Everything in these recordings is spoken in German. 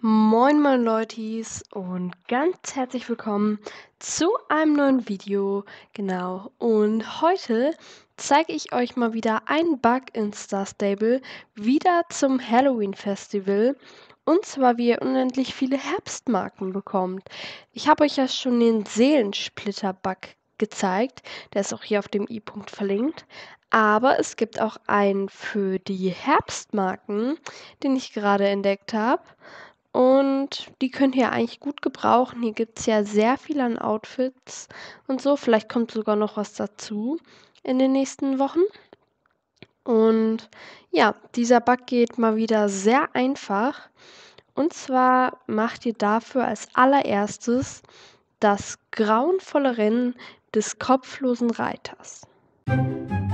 Moin moin Leutis und ganz herzlich willkommen zu einem neuen Video. Genau, und heute zeige ich euch mal wieder einen Bug in Star Stable, wieder zum Halloween Festival. Und zwar, wie ihr unendlich viele Herbstmarken bekommt. Ich habe euch ja schon den Seelensplitter-Bug gezeigt, der ist auch hier auf dem i-Punkt verlinkt. Aber es gibt auch einen für die Herbstmarken, den ich gerade entdeckt habe. Und die könnt ihr eigentlich gut gebrauchen. Hier gibt es ja sehr viel an Outfits und so. Vielleicht kommt sogar noch was dazu in den nächsten Wochen. Und ja, dieser Bug geht mal wieder sehr einfach. Und zwar macht ihr dafür als allererstes das grauenvolle Rennen des kopflosen Reiters. Musik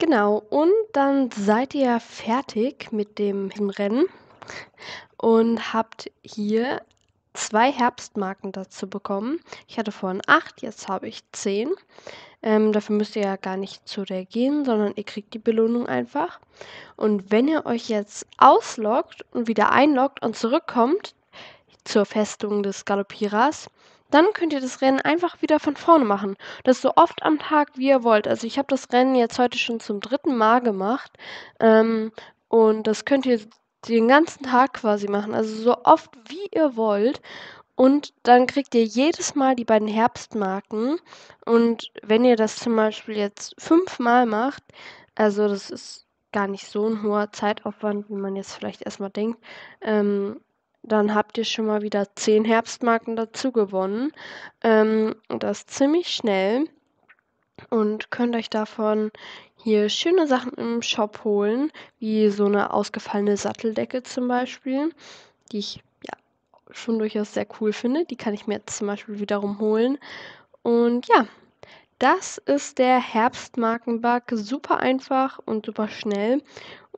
Genau, und dann seid ihr fertig mit dem Rennen und habt hier zwei Herbstmarken dazu bekommen. Ich hatte vorhin acht, jetzt habe ich zehn. Ähm, dafür müsst ihr ja gar nicht zu der gehen, sondern ihr kriegt die Belohnung einfach. Und wenn ihr euch jetzt ausloggt und wieder einloggt und zurückkommt zur Festung des Galoppierers, dann könnt ihr das Rennen einfach wieder von vorne machen. Das so oft am Tag, wie ihr wollt. Also ich habe das Rennen jetzt heute schon zum dritten Mal gemacht. Ähm, und das könnt ihr den ganzen Tag quasi machen. Also so oft, wie ihr wollt. Und dann kriegt ihr jedes Mal die beiden Herbstmarken. Und wenn ihr das zum Beispiel jetzt fünfmal macht, also das ist gar nicht so ein hoher Zeitaufwand, wie man jetzt vielleicht erstmal denkt, ähm, dann habt ihr schon mal wieder 10 Herbstmarken dazu gewonnen. Ähm, das ziemlich schnell und könnt euch davon hier schöne Sachen im Shop holen, wie so eine ausgefallene Satteldecke zum Beispiel, die ich ja schon durchaus sehr cool finde. Die kann ich mir jetzt zum Beispiel wiederum holen. Und ja, das ist der Herbstmarkenbug. Super einfach und super schnell.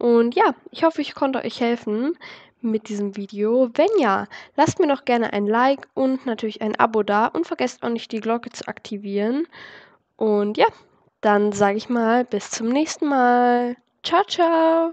Und ja, ich hoffe, ich konnte euch helfen mit diesem Video. Wenn ja, lasst mir doch gerne ein Like und natürlich ein Abo da und vergesst auch nicht die Glocke zu aktivieren. Und ja, dann sage ich mal bis zum nächsten Mal. Ciao, ciao.